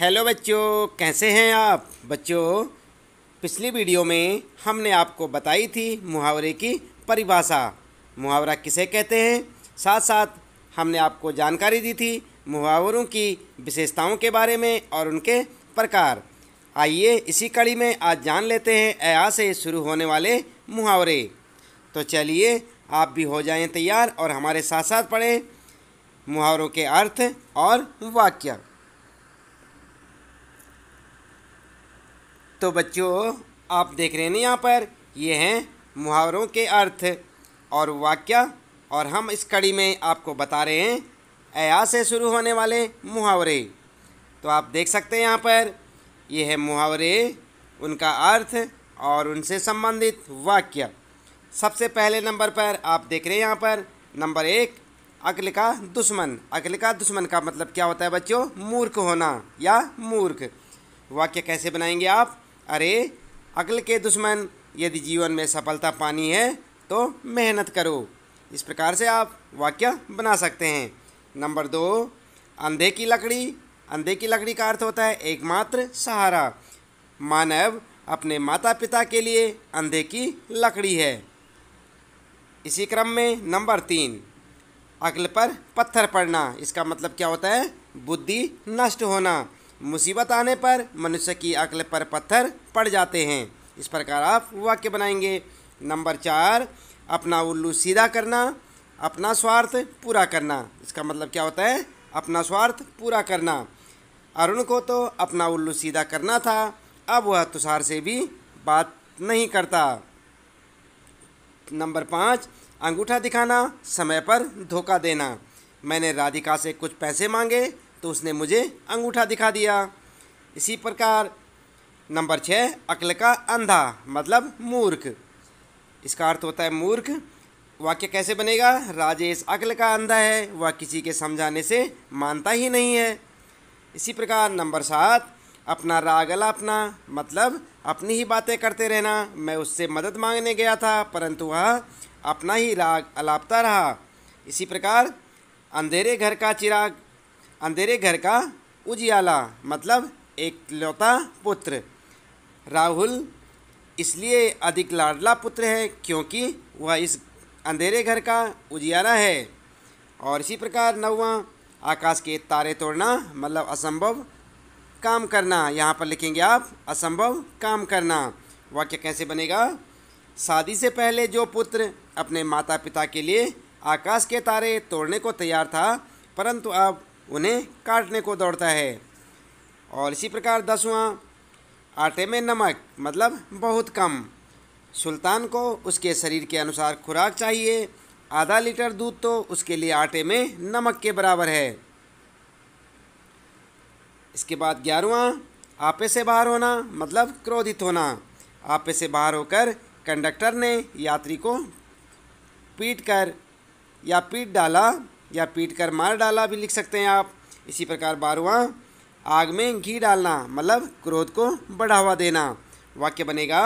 hello बच्चों कैसे हैं आप बच्चों पिछली वीडियो में हमने आपको बताई थी मुहावरे की परिभाषा मुहावरा किसे कहते हैं साथ साथ हमने आपको जानकारी दी थी मुहावरों की विशेषताओं के बारे में और उनके प्रकार आइए इसी कड़ी में आज जान लेते हैं अया से शुरू होने वाले मुहावरे तो चलिए आप भी हो जाएं तैयार और हमारे साथ साथ पढ़ें मुहावरों के अर्थ और वाक्य तो बच्चों आप देख रहे हैं ना यहाँ पर ये हैं मुहावरों के अर्थ और वाक्य और हम इस कड़ी में आपको बता रहे हैं अया से शुरू होने वाले मुहावरे तो आप देख सकते हैं यहाँ पर ये है मुहावरे उनका अर्थ और उनसे संबंधित वाक्य सबसे पहले नंबर पर आप देख रहे हैं यहाँ पर नंबर एक अकल का दुश्मन अकल का दुश्मन का मतलब क्या होता है बच्चों मूर्ख होना या मूर्ख वाक्य कैसे बनाएंगे आप अरे अकल के दुश्मन यदि जीवन में सफलता पानी है तो मेहनत करो इस प्रकार से आप वाक्य बना सकते हैं नंबर दो अंधे की लकड़ी अंधे की लकड़ी का अर्थ होता है एकमात्र सहारा मानव अपने माता पिता के लिए अंधे की लकड़ी है इसी क्रम में नंबर तीन अकल पर पत्थर पड़ना इसका मतलब क्या होता है बुद्धि नष्ट होना मुसीबत आने पर मनुष्य की अकल पर पत्थर पड़ जाते हैं इस प्रकार आप वाक्य बनाएंगे नंबर चार अपना उल्लू सीधा करना अपना स्वार्थ पूरा करना इसका मतलब क्या होता है अपना स्वार्थ पूरा करना अरुण को तो अपना उल्लू सीधा करना था अब वह तुषार से भी बात नहीं करता नंबर पाँच अंगूठा दिखाना समय पर धोखा देना मैंने राधिका से कुछ पैसे मांगे तो उसने मुझे अंगूठा दिखा दिया इसी प्रकार नंबर छः अक्ल का अंधा मतलब मूर्ख इसका अर्थ होता है मूर्ख वाक्य कैसे बनेगा राजेश अक्ल का अंधा है वह किसी के समझाने से मानता ही नहीं है इसी प्रकार नंबर सात अपना रागला अपना मतलब अपनी ही बातें करते रहना मैं उससे मदद मांगने गया था परंतु वह अपना ही राग अलापता रहा इसी प्रकार अंधेरे घर का चिराग अंधेरे घर का उजियाला मतलब एक लौता पुत्र राहुल इसलिए अधिक लाडला पुत्र है क्योंकि वह इस अंधेरे घर का उजियारा है और इसी प्रकार नवा आकाश के तारे तोड़ना मतलब असंभव काम करना यहाँ पर लिखेंगे आप असंभव काम करना वाक्य कैसे बनेगा शादी से पहले जो पुत्र अपने माता पिता के लिए आकाश के तारे तोड़ने को तैयार था परंतु अब उन्हें काटने को दौड़ता है और इसी प्रकार दसवां आटे में नमक मतलब बहुत कम सुल्तान को उसके शरीर के अनुसार खुराक चाहिए आधा लीटर दूध तो उसके लिए आटे में नमक के बराबर है इसके बाद ग्यारहवा आपे से बाहर होना मतलब क्रोधित होना आपे से बाहर होकर कंडक्टर ने यात्री को पीट कर या पीट डाला या पीट कर मार डाला भी लिख सकते हैं आप इसी प्रकार बारवा आग में घी डालना मतलब क्रोध को बढ़ावा देना वाक्य बनेगा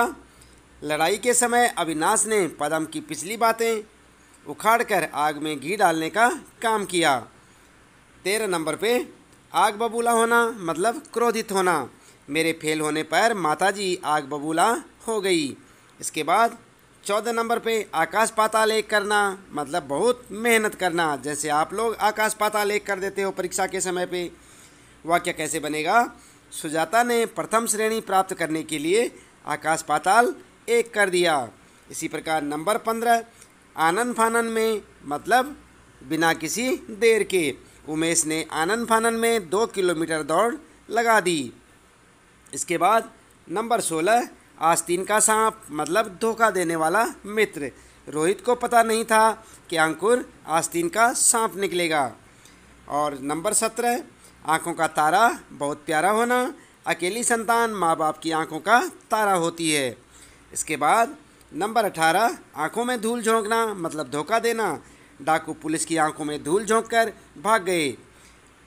लड़ाई के समय अविनाश ने पदम की पिछली बातें उखाड़कर आग में घी डालने का काम किया तेरह नंबर पे आग बबूला होना मतलब क्रोधित होना मेरे फेल होने पर माताजी आग बबूला हो गई इसके बाद चौदह नंबर पे आकाश पाताल एक करना मतलब बहुत मेहनत करना जैसे आप लोग आकाश पाताल एक कर देते हो परीक्षा के समय पे वाक्य कैसे बनेगा सुजाता ने प्रथम श्रेणी प्राप्त करने के लिए आकाश पाताल एक कर दिया इसी प्रकार नंबर पंद्रह आनंद फानन में मतलब बिना किसी देर के उमेश ने आनंद फानन में दो किलोमीटर दौड़ लगा दी इसके बाद नंबर सोलह आस्तीन का सांप मतलब धोखा देने वाला मित्र रोहित को पता नहीं था कि अंकुर आस्तीन का सांप निकलेगा और नंबर सत्रह आँखों का तारा बहुत प्यारा होना अकेली संतान माँ बाप की आँखों का तारा होती है इसके बाद नंबर अठारह आँखों में धूल झोंकना मतलब धोखा देना डाकू पुलिस की आँखों में धूल झोंक कर भाग गए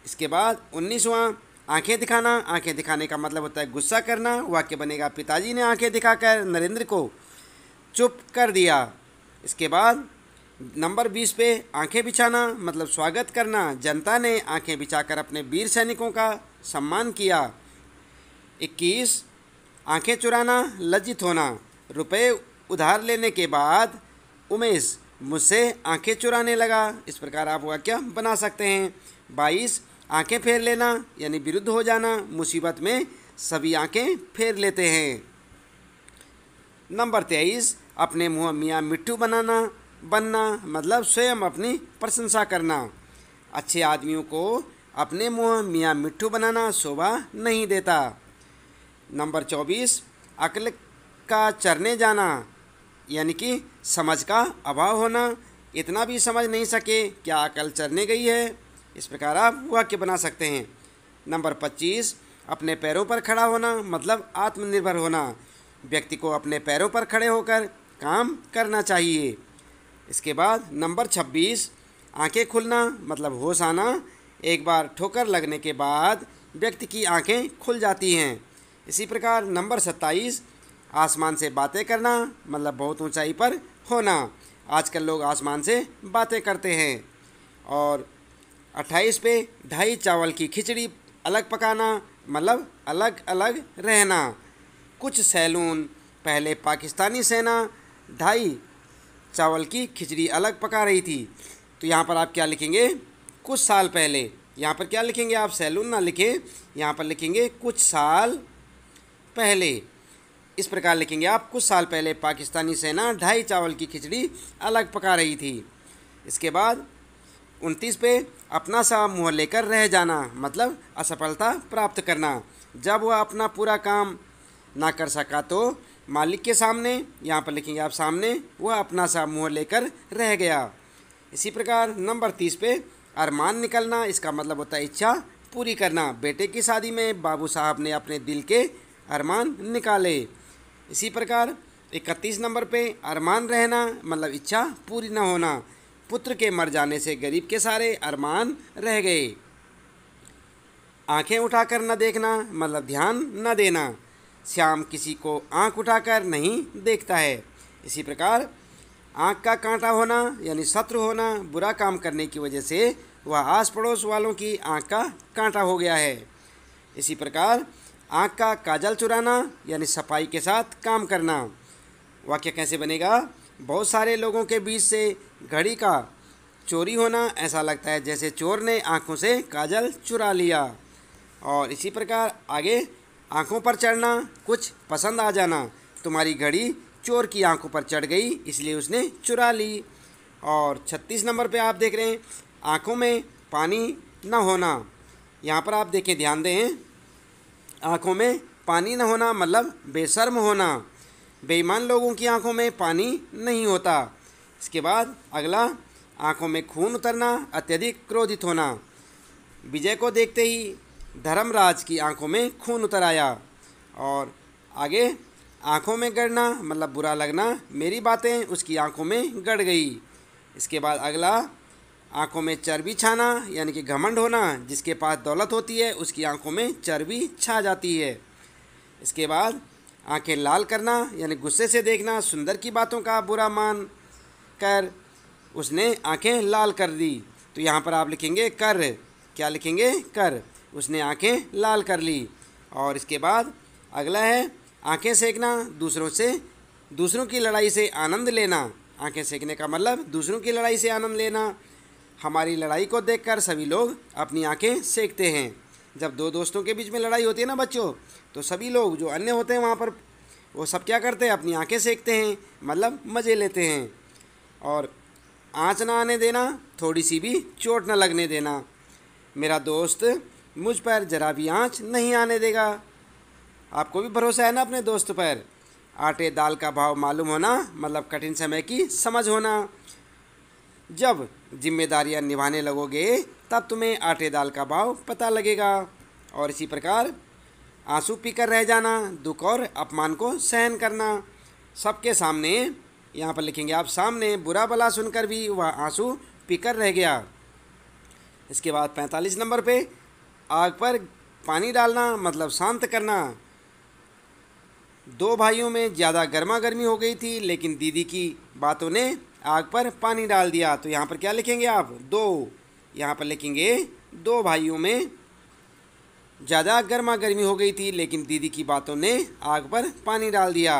इसके बाद उन्नीसवां आंखें दिखाना आंखें दिखाने का मतलब होता है गुस्सा करना वाक्य बनेगा पिताजी ने आंखें दिखाकर नरेंद्र को चुप कर दिया इसके बाद नंबर बीस पे आंखें बिछाना मतलब स्वागत करना जनता ने आंखें बिछाकर अपने वीर सैनिकों का सम्मान किया इक्कीस आंखें चुराना लज्जित होना रुपए उधार लेने के बाद उमेश मुझसे आंखें चुराने लगा इस प्रकार आप वाक्य बना सकते हैं बाईस आंखें फेर लेना यानी विरुद्ध हो जाना मुसीबत में सभी आंखें फेर लेते हैं नंबर तेईस अपने मुँह मियाँ मिट्टू बनाना बनना मतलब स्वयं अपनी प्रशंसा करना अच्छे आदमियों को अपने मुँह मियाँ मिट्टू बनाना शोभा नहीं देता नंबर चौबीस अकल का चरने जाना यानी कि समझ का अभाव होना इतना भी समझ नहीं सके क्या अकल चरने गई है इस प्रकार आप वाक्य बना सकते हैं नंबर पच्चीस अपने पैरों पर खड़ा होना मतलब आत्मनिर्भर होना व्यक्ति को अपने पैरों पर खड़े होकर काम करना चाहिए इसके बाद नंबर छब्बीस आंखें खुलना मतलब होश आना एक बार ठोकर लगने के बाद व्यक्ति की आंखें खुल जाती हैं इसी प्रकार नंबर सत्ताईस आसमान से बातें करना मतलब बहुत ऊंचाई पर होना आजकल लोग आसमान से बातें करते हैं और अट्ठाईस पे ढाई चावल की खिचड़ी अलग पकाना मतलब अलग अलग रहना कुछ सैलून पहले पाकिस्तानी सेना ढाई चावल की खिचड़ी अलग पका रही थी तो यहाँ पर आप क्या लिखेंगे कुछ साल पहले यहाँ पर क्या लिखेंगे आप सैलून ना लिखें यहाँ पर लिखेंगे कुछ साल पहले इस प्रकार लिखेंगे आप कुछ साल पहले पाकिस्तानी सेना ढाई चावल की खिचड़ी अलग पका रही थी इसके बाद उनतीस पे अपना सा मुँह लेकर रह जाना मतलब असफलता प्राप्त करना जब वह अपना पूरा काम ना कर सका तो मालिक के सामने यहाँ पर लिखेंगे आप सामने वह अपना सा मुँह लेकर रह गया इसी प्रकार नंबर तीस पे अरमान निकलना इसका मतलब होता है इच्छा पूरी करना बेटे की शादी में बाबू साहब ने अपने दिल के अरमान निकाले इसी प्रकार इकतीस नंबर पे अरमान रहना मतलब इच्छा पूरी न होना पुत्र के मर जाने से गरीब के सारे अरमान रह गए आंखें उठाकर न देखना मतलब ध्यान न देना श्याम किसी को आंख उठाकर नहीं देखता है इसी प्रकार आंख का कांटा होना यानी शत्रु होना बुरा काम करने की वजह से वह आस पड़ोस वालों की आंख का कांटा हो गया है इसी प्रकार आंख का काजल चुराना यानी सफाई के साथ काम करना वाक्य कैसे बनेगा बहुत सारे लोगों के बीच से घड़ी का चोरी होना ऐसा लगता है जैसे चोर ने आँखों से काजल चुरा लिया और इसी प्रकार आगे आँखों पर चढ़ना कुछ पसंद आ जाना तुम्हारी घड़ी चोर की आंखों पर चढ़ गई इसलिए उसने चुरा ली और छत्तीस नंबर पे आप देख रहे हैं आंखों में पानी न होना यहाँ पर आप देखें ध्यान दें आँखों में पानी न होना मतलब बेशर्म होना बेईमान लोगों की आंखों में पानी नहीं होता इसके बाद अगला आंखों में खून उतरना अत्यधिक क्रोधित होना विजय को देखते ही धर्मराज की आंखों में खून उतर आया और आगे आंखों में गड़ना मतलब बुरा लगना मेरी बातें उसकी आंखों में गड़ गई इसके बाद अगला आंखों में चर्बी छाना यानी कि घमंड होना जिसके पास दौलत होती है उसकी आंखों में चर्बी छा जाती है इसके बाद आंखें लाल करना यानी गुस्से से देखना सुंदर की बातों का बुरा मान कर उसने आंखें लाल कर दी तो यहाँ पर आप लिखेंगे कर क्या लिखेंगे कर उसने आंखें लाल कर ली और इसके बाद अगला है आंखें सेकना दूसरों से दूसरों की लड़ाई से आनंद लेना आंखें सेकने का मतलब दूसरों की लड़ाई से आनंद लेना हमारी लड़ाई को देखकर सभी लोग अपनी आंखें सेकते हैं जब दो दोस्तों के बीच में लड़ाई होती है ना बच्चों तो सभी लोग जो अन्य होते हैं वहाँ पर वो सब क्या करते हैं अपनी आंखें सेकते हैं मतलब मज़े लेते हैं और आँच ना आने देना थोड़ी सी भी चोट ना लगने देना मेरा दोस्त मुझ पर जरा भी आँच नहीं आने देगा आपको भी भरोसा है ना अपने दोस्त पर आटे दाल का भाव मालूम होना मतलब कठिन समय की समझ होना जब जिम्मेदारियां निभाने लगोगे तब तुम्हें आटे दाल का भाव पता लगेगा और इसी प्रकार आंसू पीकर रह जाना दुख और अपमान को सहन करना सबके सामने यहाँ पर लिखेंगे आप सामने बुरा भला सुनकर भी वह आंसू पीकर रह गया इसके बाद पैंतालीस नंबर पे आग पर पानी डालना मतलब शांत करना दो भाइयों में ज़्यादा गर्मा गर्मी हो गई थी लेकिन दीदी की बातों ने आग पर पानी डाल दिया तो यहाँ पर क्या लिखेंगे आप दो यहाँ पर लिखेंगे दो भाइयों में ज़्यादा गर्मा गर्मी हो गई थी लेकिन दीदी की बातों ने आग पर पानी डाल दिया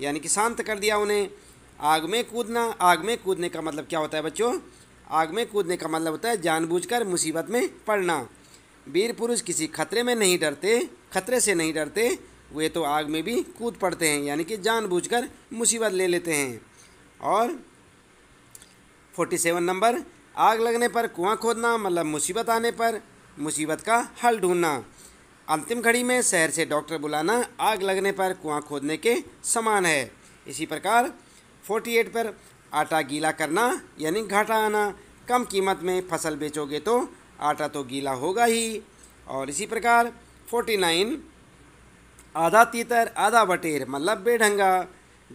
यानी कि शांत कर दिया उन्हें आग में कूदना आग में कूदने का मतलब क्या होता है बच्चों आग में कूदने का मतलब होता है जानबूझकर मुसीबत में पड़ना वीर पुरुष किसी खतरे में नहीं डरते खतरे से नहीं डरते वे तो आग में भी कूद पड़ते हैं यानी कि जानबूझकर मुसीबत ले लेते हैं और फोर्टी सेवन नंबर आग लगने पर कुआं खोदना मतलब मुसीबत आने पर मुसीबत का हल ढूंढना अंतिम घड़ी में शहर से डॉक्टर बुलाना आग लगने पर कुआँ खोदने के समान है इसी प्रकार 48 पर आटा गीला करना यानी घाटा आना कम कीमत में फसल बेचोगे तो आटा तो गीला होगा ही और इसी प्रकार 49 आधा तीतर आधा बटेर मतलब बेढंगा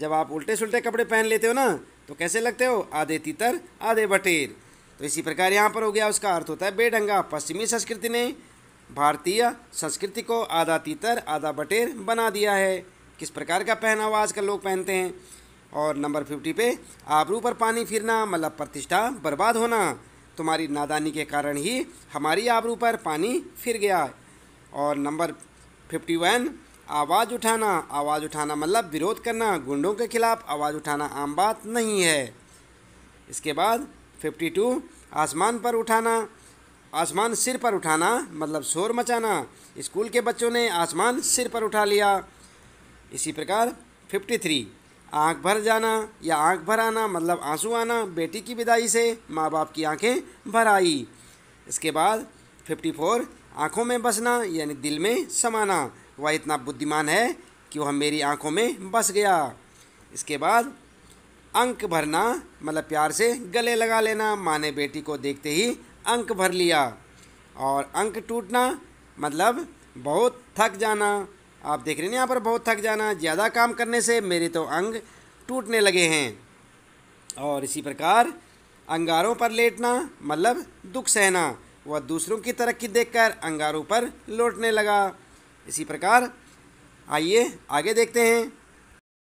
जब आप उल्टे सुलटे कपड़े पहन लेते हो ना तो कैसे लगते हो आधे तीतर आधे बटेर तो इसी प्रकार यहाँ पर हो गया उसका अर्थ होता है बेढंगा पश्चिमी संस्कृति ने भारतीय संस्कृति को आधा तीतर आधा बटेर बना दिया है किस प्रकार का पहनावा आजकल लोग पहनते हैं और नंबर फिफ्टी पे आबरू पर पानी फिरना मतलब प्रतिष्ठा बर्बाद होना तुम्हारी नादानी के कारण ही हमारी आबरू पर पानी फिर गया और नंबर फिफ्टी वन आवाज़ उठाना आवाज़ उठाना मतलब विरोध करना गुंडों के खिलाफ आवाज़ उठाना आम बात नहीं है इसके बाद फिफ्टी टू आसमान पर उठाना आसमान सिर पर उठाना मतलब शोर मचाना स्कूल के बच्चों ने आसमान सिर पर उठा लिया इसी प्रकार फिफ्टी थ्री आंख भर जाना या आंख भर आना मतलब आंसू आना बेटी की विदाई से माँ बाप की आंखें भर आई इसके बाद फिफ्टी फोर आँखों में बसना यानी दिल में समाना वह इतना बुद्धिमान है कि वह मेरी आँखों में बस गया इसके बाद अंक भरना मतलब प्यार से गले लगा लेना माँ ने बेटी को देखते ही अंक भर लिया और अंक टूटना मतलब बहुत थक जाना आप देख रहे हैं यहाँ पर बहुत थक जाना ज़्यादा काम करने से मेरे तो अंग टूटने लगे हैं और इसी प्रकार अंगारों पर लेटना मतलब दुख सहना वह दूसरों की तरक्की देखकर अंगारों पर लौटने लगा इसी प्रकार आइए आगे देखते हैं